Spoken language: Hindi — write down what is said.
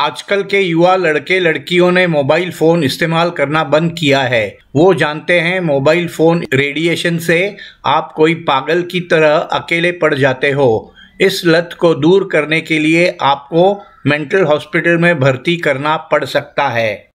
आजकल के युवा लड़के लड़कियों ने मोबाइल फ़ोन इस्तेमाल करना बंद किया है वो जानते हैं मोबाइल फ़ोन रेडिएशन से आप कोई पागल की तरह अकेले पड़ जाते हो इस लत को दूर करने के लिए आपको मेंटल हॉस्पिटल में भर्ती करना पड़ सकता है